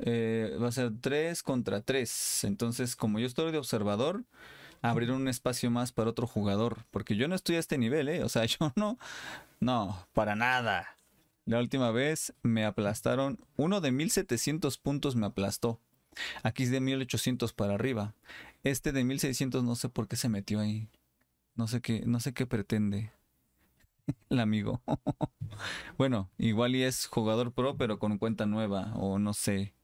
Eh, va a ser 3 contra 3. Entonces, como yo estoy de observador, abrir un espacio más para otro jugador. Porque yo no estoy a este nivel, ¿eh? O sea, yo no. No, para nada. La última vez me aplastaron. Uno de 1700 puntos me aplastó. Aquí es de 1800 para arriba. Este de 1600 no sé por qué se metió ahí. No sé qué, no sé qué pretende. El amigo. bueno, igual y es jugador pro, pero con cuenta nueva. O no sé.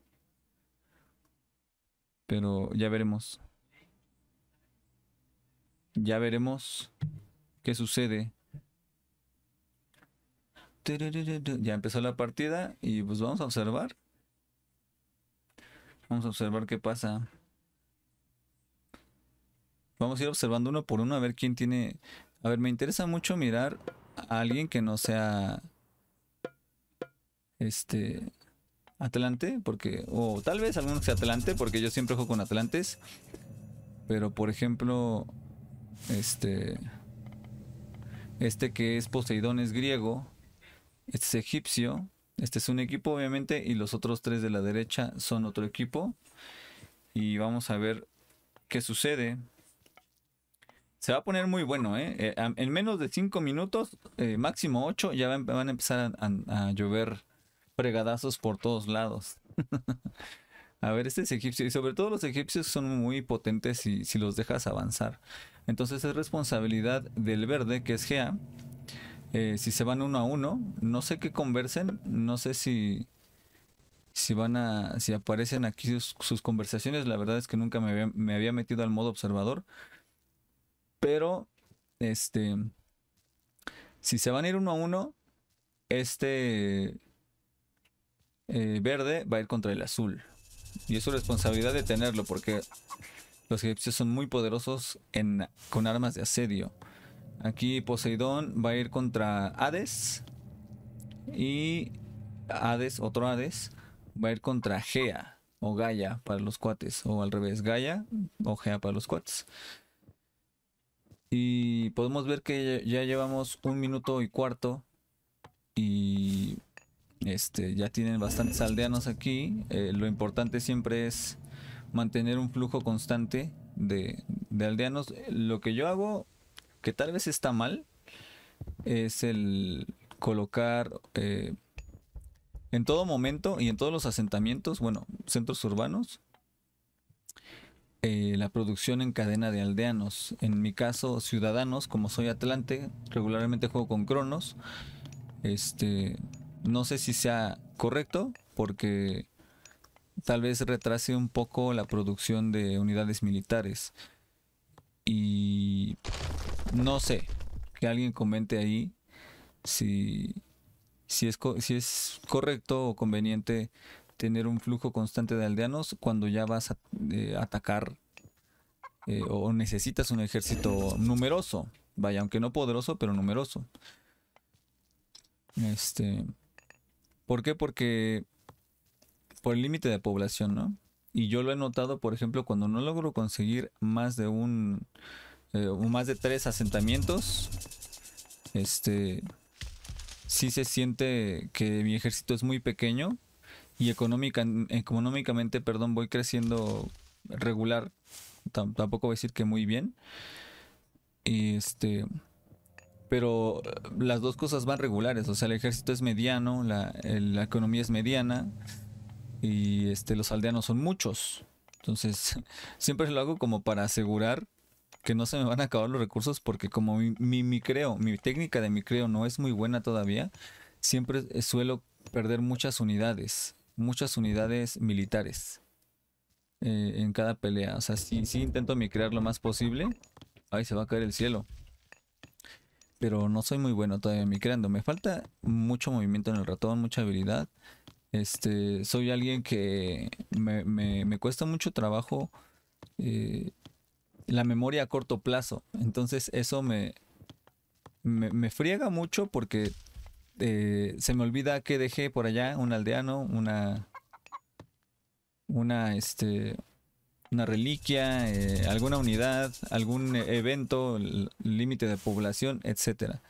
Pero ya veremos. Ya veremos qué sucede. Ya empezó la partida y pues vamos a observar. Vamos a observar qué pasa. Vamos a ir observando uno por uno a ver quién tiene... A ver, me interesa mucho mirar a alguien que no sea... Este... Atlante, porque, o tal vez alguno que sea Atlante, porque yo siempre juego con Atlantes. Pero por ejemplo, este, este que es Poseidón es griego, este es egipcio, este es un equipo obviamente y los otros tres de la derecha son otro equipo. Y vamos a ver qué sucede. Se va a poner muy bueno, ¿eh? eh en menos de 5 minutos, eh, máximo 8, ya van a empezar a llover Pregadazos por todos lados. A ver, este es egipcio. Y sobre todo los egipcios son muy potentes si, si los dejas avanzar. Entonces es responsabilidad del verde, que es Gea. Eh, si se van uno a uno, no sé qué conversen. No sé si, si van a. si aparecen aquí sus, conversaciones. La verdad es que nunca me había, me había metido al modo observador. Pero. Este. Si se van a ir uno a uno. Este eh, verde va a ir contra el azul. Y es su responsabilidad de tenerlo porque los egipcios son muy poderosos con armas de asedio. Aquí Poseidón va a ir contra Hades. Y Hades, otro Hades, va a ir contra Gea o Gaia para los cuates. O al revés, Gaia o Gea para los cuates. Y podemos ver que ya llevamos un minuto y cuarto. Y este, ya tienen bastantes aldeanos aquí. Eh, lo importante siempre es mantener un flujo constante de, aldeanos. Lo que yo hago, que tal vez está mal, es el colocar eh, en todo momento y en todos los asentamientos, bueno, centros urbanos, eh, la producción en cadena de aldeanos. En mi caso, ciudadanos, como soy Atlante, regularmente juego con Cronos. Este, no sé si sea correcto, porque tal vez retrase un poco la producción de unidades militares. Y no sé, que alguien comente ahí si, si, es, si es correcto o conveniente tener un flujo constante de aldeanos cuando ya vas a eh, atacar eh, o necesitas un ejército numeroso. Vaya, aunque no poderoso, pero numeroso. Este. ¿Por qué? Porque por el límite de población, ¿no? Y yo lo he notado, por ejemplo, cuando no logro conseguir más de un, eh, más de tres asentamientos, este, sí se siente que mi ejército es muy pequeño y económica, económicamente, perdón, voy creciendo regular. tampoco voy a decir que muy bien. Y este, pero las dos cosas van regulares, o sea, el ejército es mediano, la, economía es mediana y este, los aldeanos son muchos. Entonces, siempre lo hago como para asegurar que no se me van a acabar los recursos porque como mi, mi, mi técnica de micreo no es muy buena todavía, siempre suelo perder muchas unidades, muchas unidades militares eh, en cada pelea. O sea, si intento micrear lo más posible. Ahí se va a caer el cielo pero no soy muy bueno todavía creando. Me falta mucho movimiento en el ratón, mucha habilidad. Este, soy alguien que me, cuesta mucho trabajo eh, la memoria a corto plazo. Entonces eso me, me, friega mucho porque eh, se me olvida que dejé por allá un aldeano, una... Una, este, una reliquia, eh, alguna unidad, algún evento, límite de población, etcétera.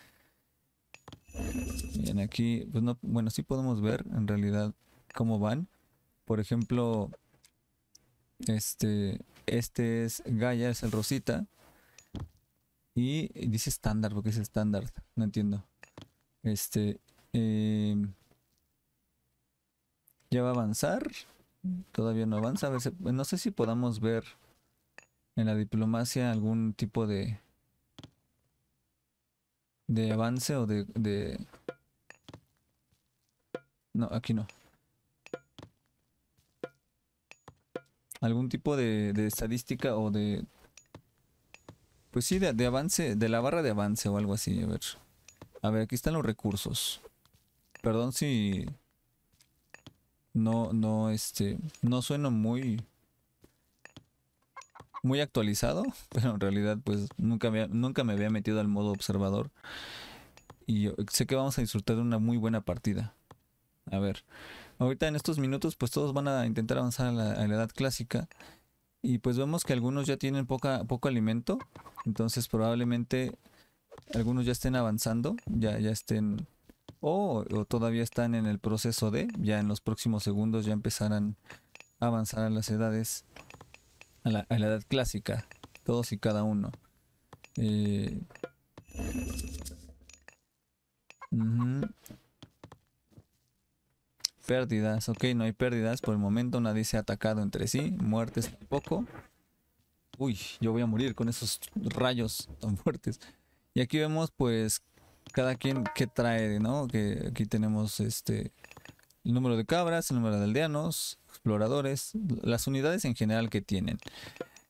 Bien, aquí, pues no, bueno, sí podemos ver en realidad cómo van. Por ejemplo, este, este es Gaia, es el Rosita. Y dice estándar, porque es estándar, no entiendo. Este, em, ya va a avanzar todavía no avanza. A ver, no sé si podamos ver en la diplomacia algún tipo de de avance o de, no, aquí no algún tipo de, estadística o de pues sí, de, de, avance, de la barra de avance o algo así, a ver a ver, aquí están los recursos perdón si no, no, este, no sueno muy, muy actualizado, pero en realidad pues nunca me, nunca me había metido al modo observador. Y sé que vamos a disfrutar de una muy buena partida. A ver, ahorita en estos minutos pues todos van a intentar avanzar a la, edad clásica. Y pues vemos que algunos ya tienen poca, poco alimento. Entonces probablemente algunos ya estén avanzando, ya, ya estén o, todavía están en el proceso de, ya en los próximos segundos ya empezarán a avanzar a las edades, a la, edad clásica, todos y cada uno. Eh, pérdidas, ok, no hay pérdidas por el momento, nadie se ha atacado entre sí, muertes tampoco. Uy, yo voy a morir con esos rayos tan fuertes. Y aquí vemos pues cada quien que trae, ¿no? Que aquí tenemos este el número de cabras, el número de aldeanos, exploradores, las unidades en general que tienen.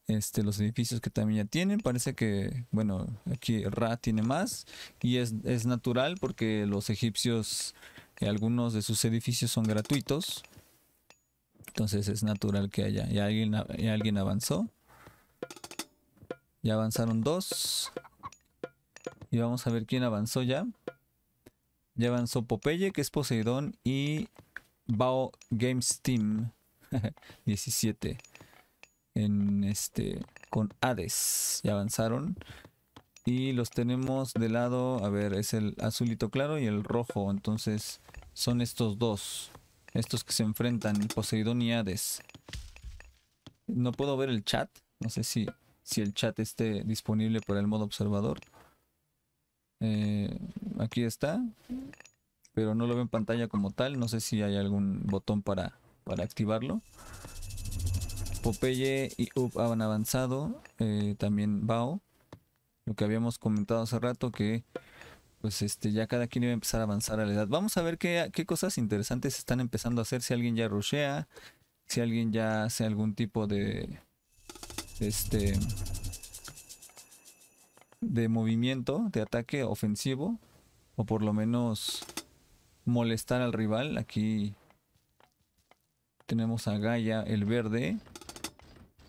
Este, los edificios que también ya tienen. Parece que, bueno, aquí Ra tiene más. Y es, es natural porque los egipcios, eh, algunos de sus edificios son gratuitos. Entonces es natural que haya. y alguien, ya alguien avanzó. Ya avanzaron dos. Y vamos a ver quién avanzó ya. Ya avanzó Popeye, que es Poseidón, y Bao Games Team 17. En este, con Hades. Ya avanzaron. Y los tenemos de lado, a ver, es el azulito claro y el rojo. Entonces son estos dos. Estos que se enfrentan, Poseidón y Hades. No puedo ver el chat. No sé si, si el chat esté disponible para el modo observador. Eh, aquí está, pero no lo veo en pantalla como tal. No sé si hay algún botón para, para activarlo. Popeye y Up han avanzado, eh, también Bao. Lo que habíamos comentado hace rato que pues este ya cada quien iba a empezar a avanzar a la edad. Vamos a ver qué, qué cosas interesantes están empezando a hacer, si alguien ya rushea, si alguien ya hace algún tipo de este de movimiento, de ataque ofensivo, o por lo menos molestar al rival. Aquí tenemos a Gaia, el verde,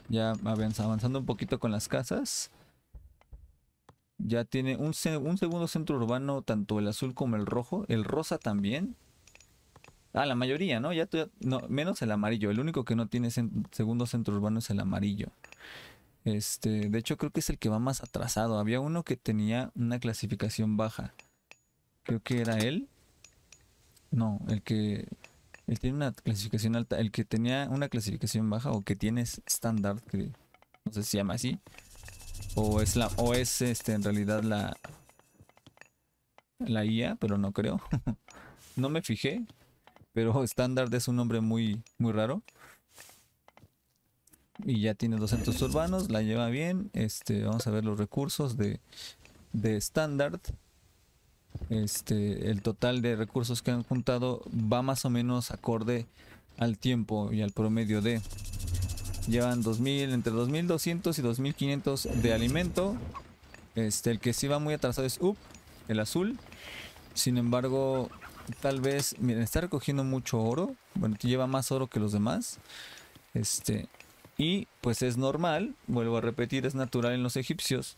ya avanzando un poquito con las casas. Ya tiene un, segundo centro urbano, tanto el azul como el rojo. El rosa también. Ah, la mayoría, ¿no? Ya, menos el amarillo. El único que no tiene segundo centro urbano es el amarillo. Este, de hecho creo que es el que va más atrasado. Había uno que tenía una clasificación baja. Creo que era él. No, el que él tiene una clasificación alta, el que tenía una clasificación baja o que tiene estándar que no sé si se llama así o es la o es este en realidad la la IA, pero no creo. no me fijé, pero estándar es un nombre muy muy raro y ya tiene 200 urbanos, la lleva bien. Este, vamos a ver los recursos de estándar. este, el total de recursos que han juntado va más o menos acorde al tiempo y al promedio de. Llevan 2000, entre 2200 y 2500 de alimento. Este, el que sí va muy atrasado es UP, el azul. Sin embargo, tal vez, miren, está recogiendo mucho oro. Bueno, lleva más oro que los demás. Este, y pues es normal, vuelvo a repetir, es natural en los egipcios,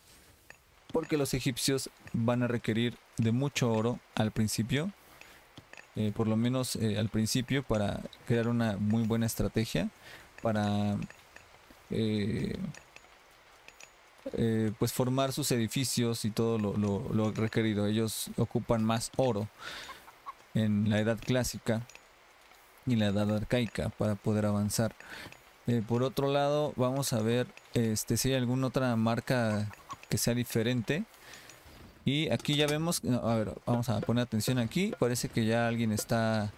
porque los egipcios van a requerir de mucho oro al principio, eh, por lo menos eh, al principio, para crear una muy buena estrategia, para eh, pues formar sus edificios y todo lo requerido. Ellos ocupan más oro en la edad clásica y la edad arcaica para poder avanzar. Eh, por otro lado, vamos a ver este, si hay alguna otra marca que sea diferente. Y aquí ya vemos, a ver, vamos a poner atención aquí. Parece que ya alguien está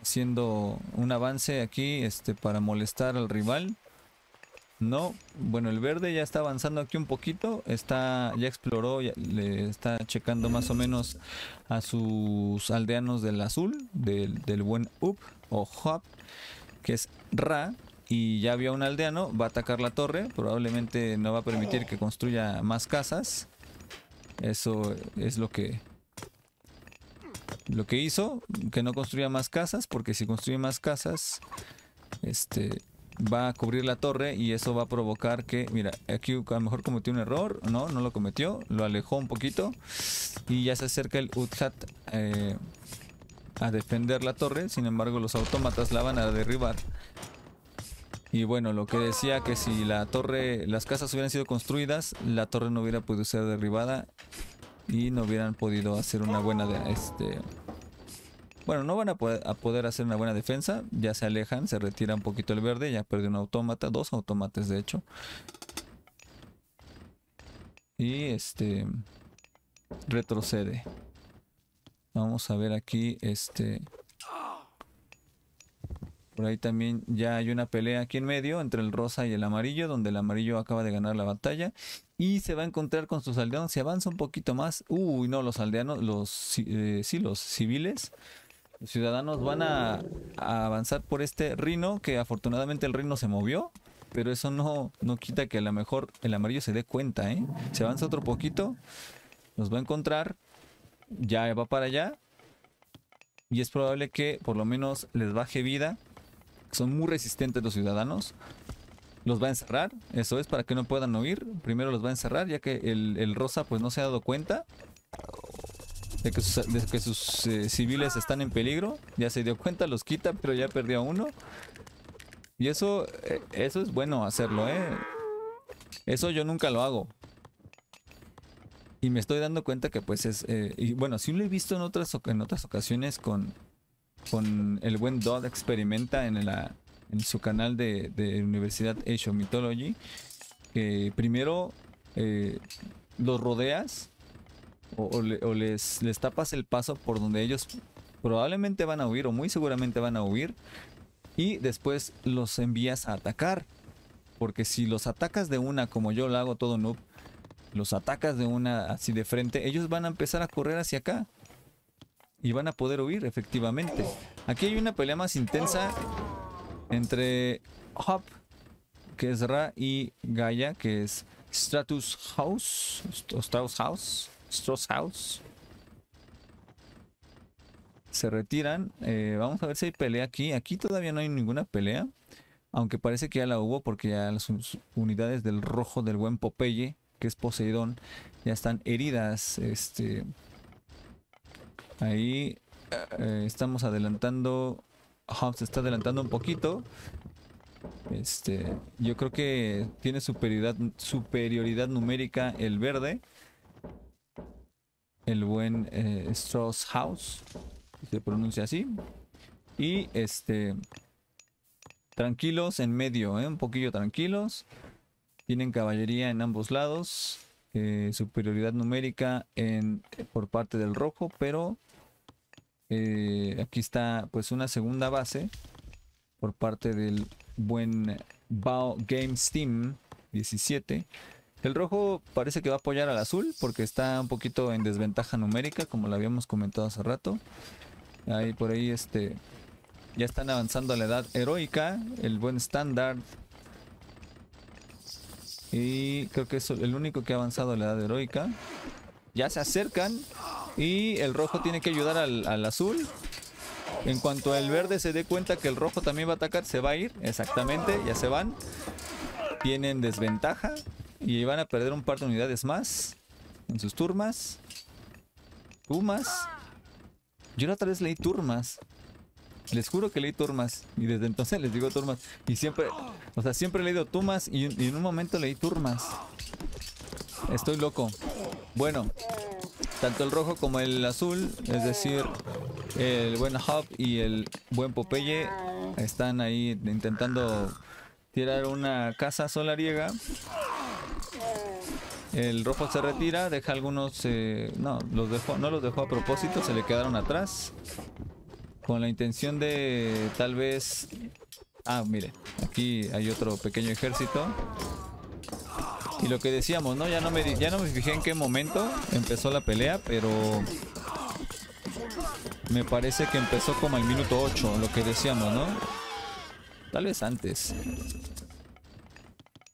haciendo un avance aquí este, para molestar al rival. No, bueno, el verde ya está avanzando aquí un poquito. Está, ya exploró, ya, le está checando más o menos a sus aldeanos del azul, del, del buen Up o Hop, que es Ra y ya había un aldeano, va a atacar la torre, probablemente no va a permitir que construya más casas. Eso es lo que lo que hizo, que no construya más casas, porque si construye más casas, este va a cubrir la torre y eso va a provocar que, mira, aquí a lo mejor cometió un error, no, no lo cometió, lo alejó un poquito y ya se acerca el Uthat eh, a defender la torre, sin embargo los autómatas la van a derribar y bueno, lo que decía que si la torre, las casas hubieran sido construidas, la torre no hubiera podido ser derribada y no hubieran podido hacer una buena de, este bueno, no van a poder, hacer una buena defensa, ya se alejan, se retira un poquito el verde, ya perdió un autómata, dos automates de hecho. Y este retrocede. Vamos a ver aquí este por ahí también ya hay una pelea aquí en medio entre el rosa y el amarillo, donde el amarillo acaba de ganar la batalla y se va a encontrar con sus aldeanos. Se avanza un poquito más, uy, no, los aldeanos, los, eh, sí, los civiles, los ciudadanos van a, avanzar por este rino, que afortunadamente el rino se movió, pero eso no, no quita que a lo mejor el amarillo se dé cuenta, ¿eh? Se avanza otro poquito, nos va a encontrar, ya va para allá, y es probable que por lo menos les baje vida son muy resistentes los ciudadanos. Los va a encerrar, eso es, para que no puedan huir. Primero los va a encerrar, ya que el, Rosa pues no se ha dado cuenta de que sus, eh, civiles están en peligro. Ya se dio cuenta, los quita, pero ya perdió a uno. Y eso, eh, eso es bueno hacerlo, ¿eh? Eso yo nunca lo hago. Y me estoy dando cuenta que pues es... Eh, y bueno, sí lo he visto en otras, en otras ocasiones con, con el buen Dodd experimenta en, en su canal de, Universidad Age Mythology, primero eh, los rodeas o, les, les tapas el paso por donde ellos probablemente van a huir o muy seguramente van a huir y después los envías a atacar. Porque si los atacas de una, como yo lo hago todo noob, los atacas de una así de frente, ellos van a empezar a correr hacia acá y van a poder huir, efectivamente. Aquí hay una pelea más intensa entre Hop, que es Ra, y Gaia, que es Stratus House. Stratus House. Stratus House. Se retiran. Eh, vamos a ver si hay pelea aquí. Aquí todavía no hay ninguna pelea. Aunque parece que ya la hubo porque ya las unidades del rojo del buen Popeye, que es Poseidón, ya están heridas. Este, Ahí eh, estamos adelantando. House está adelantando un poquito. Este, yo creo que tiene superioridad, superioridad numérica el verde. El buen eh, Strauss House. Se pronuncia así. Y este. Tranquilos en medio, eh, un poquillo tranquilos. Tienen caballería en ambos lados. superioridad numérica en, por parte del rojo, pero eh, aquí está pues una segunda base por parte del buen Bao Games Team 17. El rojo parece que va a apoyar al azul porque está un poquito en desventaja numérica, como lo habíamos comentado hace rato. Ahí por ahí este ya están avanzando a la edad heroica, el buen estándar. Y creo que es el único que ha avanzado a la edad heroica. Ya se acercan. Y el rojo tiene que ayudar al, azul. En cuanto al verde se dé cuenta que el rojo también va a atacar, se va a ir. Exactamente, ya se van. Tienen desventaja y van a perder un par de unidades más en sus turmas. tumas Yo la otra vez leí turmas. Les juro que leí turmas. Y desde entonces les digo turmas. Y siempre, o sea, siempre he leído tumas y en un momento leí turmas. Estoy loco. Bueno, tanto el rojo como el azul, es decir, el buen Hub y el buen Popeye están ahí intentando tirar una casa solariega. El rojo se retira, deja algunos, eh, no, los dejó, no los dejó a propósito, se le quedaron atrás. Con la intención de tal vez... Ah, mire, aquí hay otro pequeño ejército. Y lo que decíamos, ¿no? Ya no me, ya no me fijé en qué momento empezó la pelea, pero... Me parece que empezó como al minuto 8, lo que decíamos, ¿no? Tal vez antes.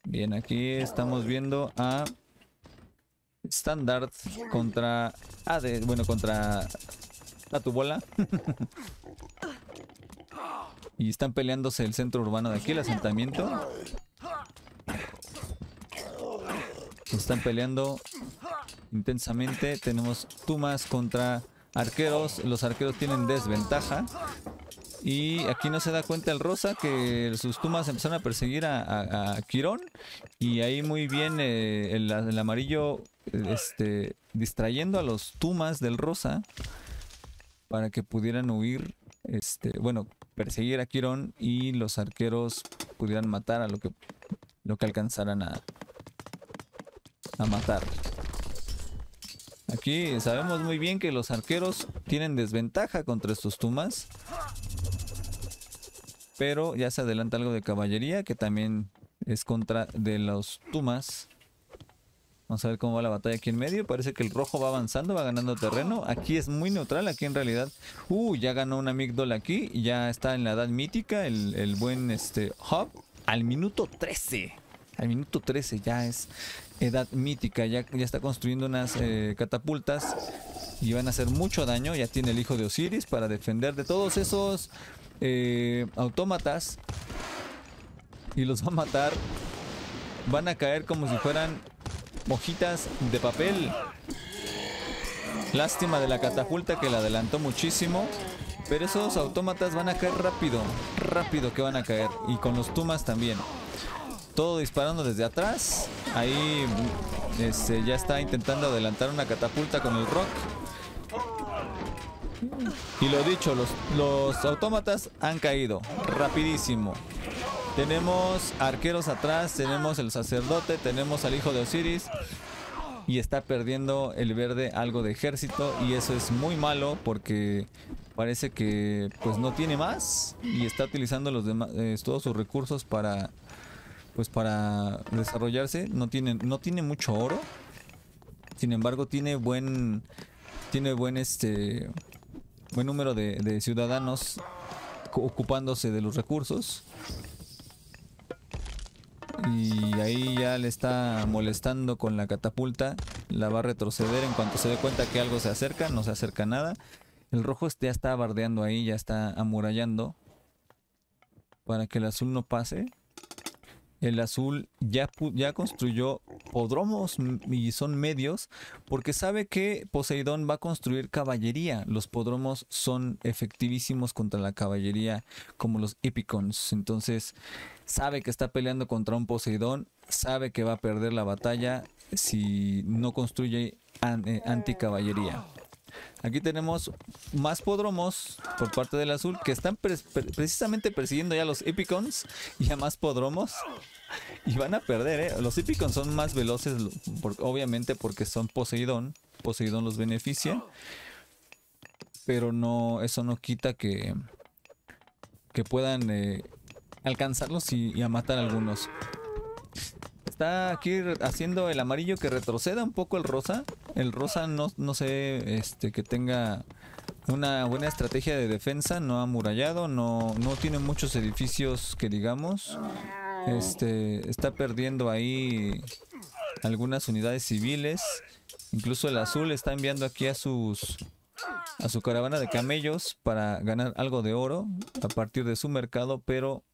Bien, aquí estamos viendo a... Standard contra... de bueno, contra... La tubola. y están peleándose el centro urbano de aquí, el asentamiento. están peleando intensamente. Tenemos Tumas contra arqueros. Los arqueros tienen desventaja. Y aquí no se da cuenta el Rosa que sus Tumas empezaron a perseguir a, Quirón. Y ahí muy bien eh, el, amarillo este, distrayendo a los Tumas del Rosa para que pudieran huir. Este, bueno, perseguir a Quirón y los arqueros pudieran matar a lo que, lo que alcanzaran a, a matar. Aquí sabemos muy bien que los arqueros tienen desventaja contra estos tumas. Pero ya se adelanta algo de caballería que también es contra de los tumas. Vamos a ver cómo va la batalla aquí en medio. Parece que el rojo va avanzando, va ganando terreno. Aquí es muy neutral, aquí en realidad... Uh, ya ganó una amígdala aquí. Ya está en la edad mítica el, buen este, Al minuto 13. Al minuto 13 ya es edad mítica. Ya, ya está construyendo unas eh, catapultas y van a hacer mucho daño. Ya tiene el hijo de Osiris para defender de todos esos eh, autómatas. Y los va a matar. Van a caer como si fueran hojitas de papel. Lástima de la catapulta que la adelantó muchísimo. Pero esos autómatas van a caer rápido. Rápido que van a caer. Y con los tumas también. Todo disparando desde atrás. Ahí este, ya está intentando adelantar una catapulta con el rock. Y lo dicho, los, los autómatas han caído. Rapidísimo. Tenemos arqueros atrás, tenemos el sacerdote, tenemos al hijo de Osiris. Y está perdiendo el verde algo de ejército. Y eso es muy malo porque parece que pues no tiene más. Y está utilizando los demás, eh, todos sus recursos para pues para desarrollarse no tiene, no tiene mucho oro. Sin embargo, tiene buen. Tiene buen este. Buen número de, de ciudadanos ocupándose de los recursos. Y ahí ya le está molestando con la catapulta. La va a retroceder en cuanto se dé cuenta que algo se acerca. No se acerca nada. El rojo este ya está bardeando ahí, ya está amurallando. Para que el azul no pase el azul ya, ya construyó podromos y son medios porque sabe que Poseidón va a construir caballería. Los podromos son efectivísimos contra la caballería como los epicons. Entonces sabe que está peleando contra un Poseidón, sabe que va a perder la batalla si no construye eh, anticaballería. Aquí tenemos más podromos por parte del azul que están precisamente persiguiendo ya los Epicons y a más podromos. Y van a perder, ¿eh? Los Epicons son más veloces, obviamente porque son Poseidón. Poseidón los beneficia. Pero no, eso no quita que, que puedan eh, alcanzarlos y, y a matar algunos. Está aquí haciendo el amarillo que retroceda un poco el rosa. El Rosa no, no sé este, que tenga una buena estrategia de defensa, no ha murallado, no, no tiene muchos edificios que digamos. Este, está perdiendo ahí algunas unidades civiles. Incluso el azul está enviando aquí a sus a su caravana de camellos para ganar algo de oro a partir de su mercado, pero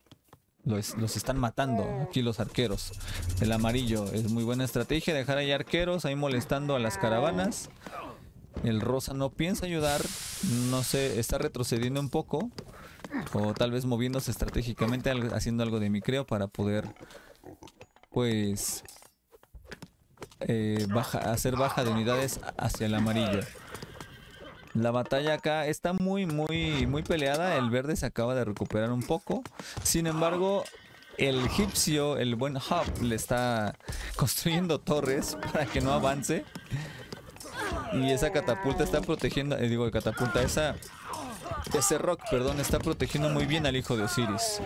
los, están matando aquí los arqueros. El amarillo es muy buena estrategia. Dejar ahí arqueros ahí molestando a las caravanas. El rosa no piensa ayudar. No sé, está retrocediendo un poco. O tal vez moviéndose estratégicamente, haciendo algo de micreo para poder, pues, eh, hacer baja de unidades hacia el amarillo. La batalla acá está muy, muy, muy peleada. El verde se acaba de recuperar un poco. Sin embargo, el egipcio, el buen Hub, le está construyendo torres para que no avance. Y esa catapulta está protegiendo, eh, digo, catapulta, esa, ese rock, perdón, está protegiendo muy bien al hijo de Osiris.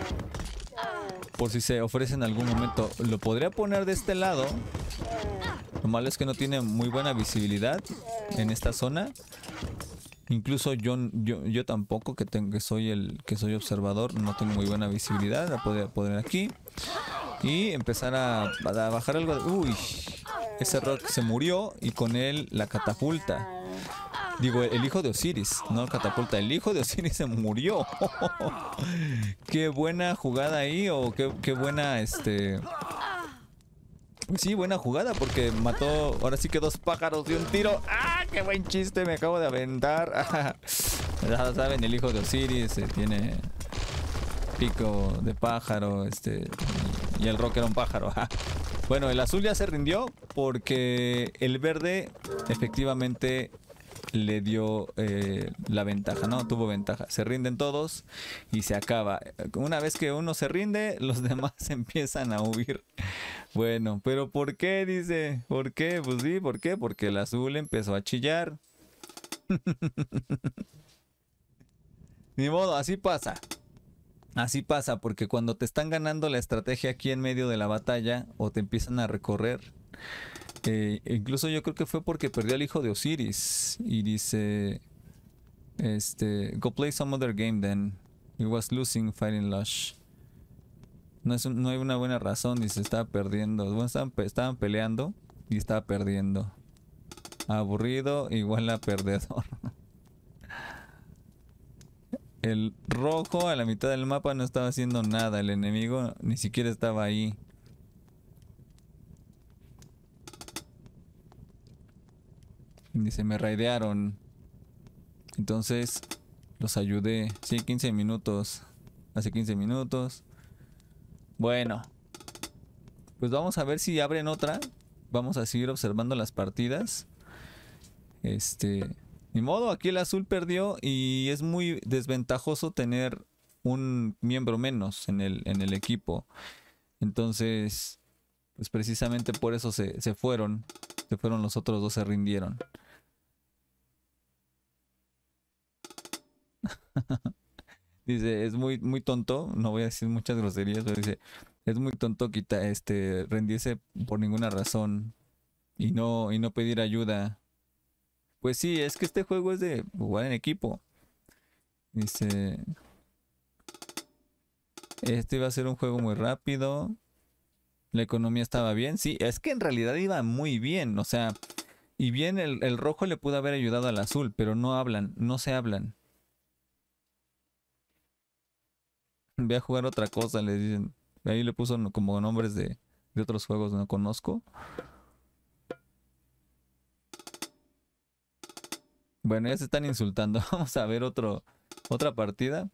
Por si se ofrece en algún momento. Lo podría poner de este lado. Lo malo es que no tiene muy buena visibilidad en esta zona. Incluso yo, yo, tampoco, que, tengo, soy el que soy observador, no tengo muy buena visibilidad. La poder, poner aquí. Y empezar a, bajar algo. uy, ese Rock se murió y con él la catapulta. Digo, el hijo de Osiris, no la catapulta. El hijo de Osiris se murió. qué buena jugada ahí o qué, qué buena este Sí, buena jugada porque mató ahora sí que dos pájaros de un tiro. ¡Ah, qué buen chiste! Me acabo de aventar. ya saben, el hijo de Osiris eh, tiene pico de pájaro este y el rock era un pájaro. bueno, el azul ya se rindió porque el verde efectivamente le dio eh, la ventaja, ¿no? Tuvo ventaja. Se rinden todos y se acaba. Una vez que uno se rinde, los demás empiezan a huir. Bueno, pero ¿por qué? Dice, ¿por qué? Pues sí, ¿por qué? Porque el azul empezó a chillar. Ni modo, así pasa. Así pasa, porque cuando te están ganando la estrategia aquí en medio de la batalla o te empiezan a recorrer, incluso yo creo que fue porque perdió al hijo de Osiris. Y dice. Este. Go play some other game then. It was losing Fighting Lush. No, es hay una buena razón. Dice, estaba perdiendo. estaban, estaban peleando y estaba perdiendo. Aburrido igual la perdedor. El rojo a la mitad del mapa no estaba haciendo nada. El enemigo ni siquiera estaba ahí. se me raidearon. Entonces, los ayudé. Sí, 15 minutos. Hace 15 minutos. Bueno. Pues vamos a ver si abren otra. Vamos a seguir observando las partidas. Este... Ni modo, aquí el azul perdió y es muy desventajoso tener un miembro menos en el, en el equipo. Entonces, pues precisamente por eso se, se fueron fueron los otros dos se rindieron. dice, es muy, muy tonto, no voy a decir muchas groserías, pero dice, es muy tonto quita, este, rendirse por ninguna razón y no, y no pedir ayuda. Pues sí, es que este juego es de jugar en equipo. Dice, este va a ser un juego muy rápido. La economía estaba bien, sí, es que en realidad iba muy bien, o sea, y bien el, rojo le pudo haber ayudado al azul, pero no hablan, no se hablan. Voy a jugar otra cosa, le dicen. Ahí le puso como nombres de, otros juegos, no conozco. Bueno, ya se están insultando. Vamos a ver otro, otra partida.